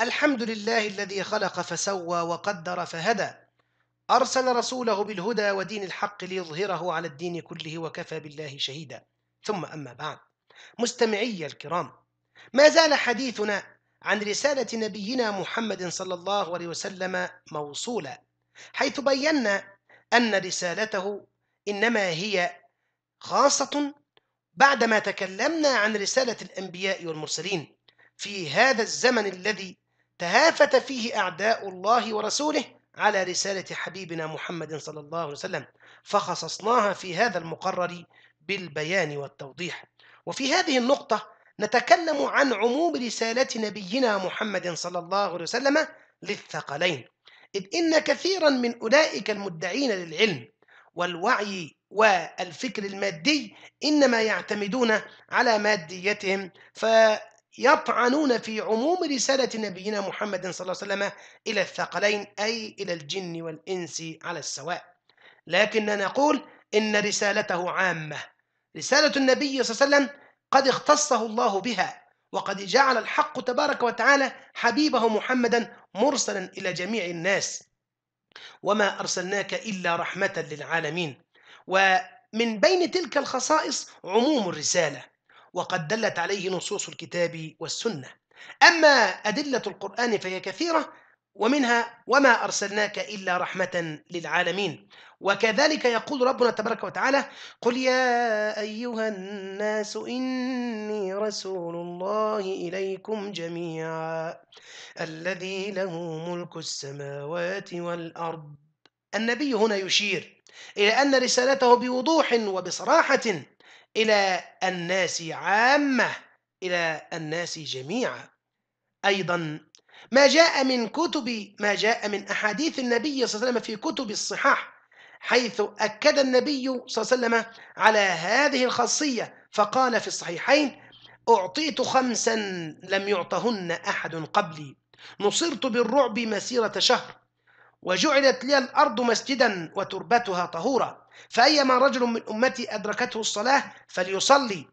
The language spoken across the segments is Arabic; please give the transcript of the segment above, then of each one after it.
الحمد لله الذي خلق فسوى وقدر فهدى أرسل رسوله بالهدى ودين الحق ليظهره على الدين كله وكفى بالله شهيدا ثم أما بعد مستمعي الكرام ما زال حديثنا عن رسالة نبينا محمد صلى الله عليه وسلم موصولا حيث بينا أن رسالته إنما هي خاصة بعدما تكلمنا عن رسالة الأنبياء والمرسلين في هذا الزمن الذي تهافت فيه أعداء الله ورسوله على رسالة حبيبنا محمد صلى الله عليه وسلم فخصصناها في هذا المقرر بالبيان والتوضيح وفي هذه النقطة نتكلم عن عموم رسالة نبينا محمد صلى الله عليه وسلم للثقلين إذ إن كثيرا من أولئك المدعين للعلم والوعي والفكر المادي إنما يعتمدون على ماديتهم ف يطعنون في عموم رسالة نبينا محمد صلى الله عليه وسلم إلى الثقلين أي إلى الجن والإنس على السواء لكننا نقول إن رسالته عامة رسالة النبي صلى الله عليه وسلم قد اختصه الله بها وقد جعل الحق تبارك وتعالى حبيبه محمدا مرسلا إلى جميع الناس وما أرسلناك إلا رحمة للعالمين ومن بين تلك الخصائص عموم الرسالة وقد دلت عليه نصوص الكتاب والسنة أما أدلة القرآن فهي كثيرة ومنها وما أرسلناك إلا رحمة للعالمين وكذلك يقول ربنا تبارك وتعالى قل يا أيها الناس إني رسول الله إليكم جميعا الذي له ملك السماوات والأرض النبي هنا يشير إلى أن رسالته بوضوح وبصراحة إلى الناس عامة إلى الناس جميعا أيضا ما جاء من كتب ما جاء من أحاديث النبي صلى الله عليه وسلم في كتب الصحاح حيث أكد النبي صلى الله عليه وسلم على هذه الخاصية فقال في الصحيحين أعطيت خمسا لم يعطهن أحد قبلي نصرت بالرعب مسيرة شهر وجعلت لي الأرض مسجدا وتربتها طهورا فأيما رجل من أمتي أدركته الصلاة فليصلي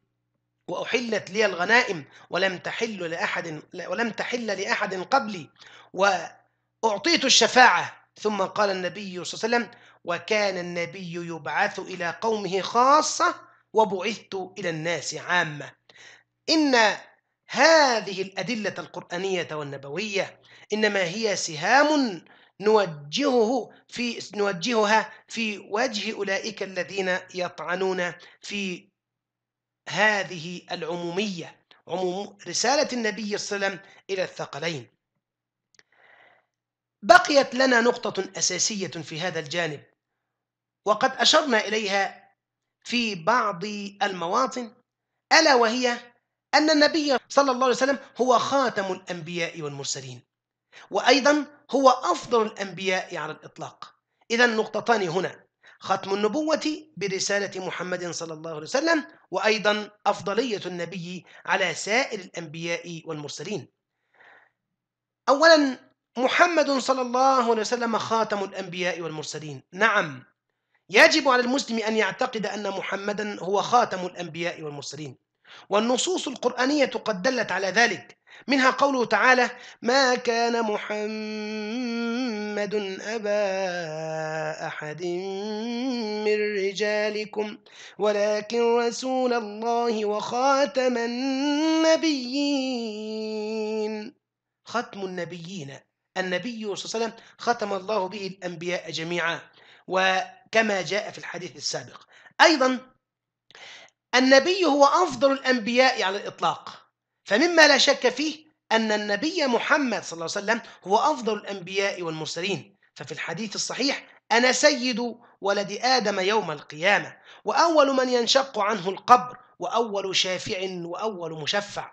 وأحلت لي الغنائم ولم تحل لأحد ولم تحل لأحد قبلي وأعطيت الشفاعة ثم قال النبي صلى الله عليه وسلم وكان النبي يبعث إلى قومه خاصة وبعثت إلى الناس عامة إن هذه الأدلة القرآنية والنبوية إنما هي سهام نوجهه في نوجهها في وجه أولئك الذين يطعنون في هذه العمومية عموم رسالة النبي صلى الله عليه وسلم إلى الثقلين بقيت لنا نقطة أساسية في هذا الجانب وقد أشرنا إليها في بعض المواطن ألا وهي أن النبي صلى الله عليه وسلم هو خاتم الأنبياء والمرسلين وأيضا هو أفضل الأنبياء على الإطلاق إذا نقطتان هنا ختم النبوة برسالة محمد صلى الله عليه وسلم وأيضا أفضلية النبي على سائر الأنبياء والمرسلين أولا محمد صلى الله عليه وسلم خاتم الأنبياء والمرسلين نعم يجب على المسلم أن يعتقد أن محمدا هو خاتم الأنبياء والمرسلين والنصوص القرآنية قد دلت على ذلك منها قوله تعالى ما كان محمد أبا أحد من رجالكم ولكن رسول الله وخاتم النبيين ختم النبيين النبي صلى الله عليه وسلم ختم الله به الأنبياء جميعا وكما جاء في الحديث السابق أيضا النبي هو أفضل الأنبياء على الإطلاق فمما لا شك فيه أن النبي محمد صلى الله عليه وسلم هو أفضل الأنبياء والمرسلين ففي الحديث الصحيح أنا سيد ولد آدم يوم القيامة وأول من ينشق عنه القبر وأول شافع وأول مشفع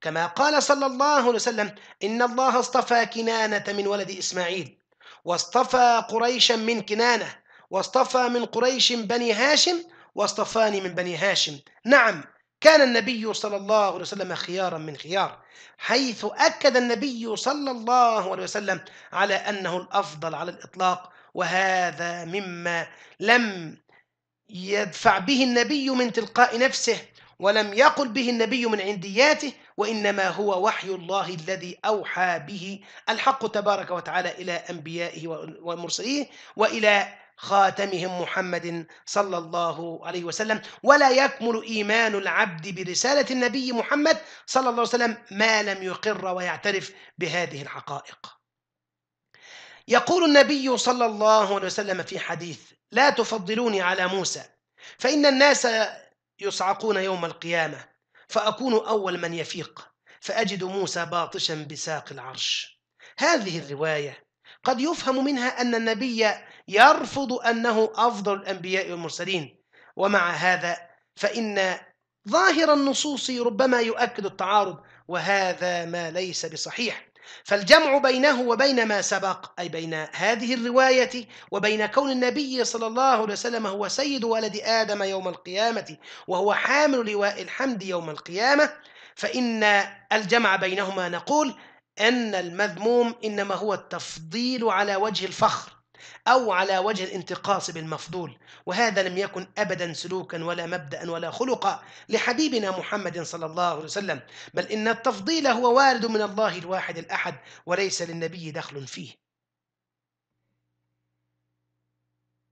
كما قال صلى الله عليه وسلم إن الله اصطفى كنانة من ولد إسماعيل واصطفى قريشا من كنانة واصطفى من قريش بني هاشم واصطفاني من بني هاشم نعم كان النبي صلى الله عليه وسلم خيارا من خيار حيث أكد النبي صلى الله عليه وسلم على أنه الأفضل على الإطلاق وهذا مما لم يدفع به النبي من تلقاء نفسه ولم يقل به النبي من عندياته وإنما هو وحي الله الذي أوحى به الحق تبارك وتعالى إلى أنبيائه ومرسليه وإلى خاتمهم محمد صلى الله عليه وسلم ولا يكمل إيمان العبد برسالة النبي محمد صلى الله عليه وسلم ما لم يقر ويعترف بهذه الحقائق يقول النبي صلى الله عليه وسلم في حديث لا تفضلوني على موسى فإن الناس يصعقون يوم القيامة فأكون أول من يفيق فأجد موسى باطشا بساق العرش هذه الرواية قد يفهم منها أن النبي يرفض أنه أفضل الأنبياء والمرسلين ومع هذا فإن ظاهر النصوص ربما يؤكد التعارض وهذا ما ليس بصحيح فالجمع بينه وبين ما سبق أي بين هذه الرواية وبين كون النبي صلى الله عليه وسلم هو سيد ولد آدم يوم القيامة وهو حامل لواء الحمد يوم القيامة فإن الجمع بينهما نقول أن المذموم إنما هو التفضيل على وجه الفخر أو على وجه الانتقاص بالمفضول وهذا لم يكن أبدا سلوكا ولا مبدأ ولا خلقا لحبيبنا محمد صلى الله عليه وسلم بل إن التفضيل هو وارد من الله الواحد الأحد وليس للنبي دخل فيه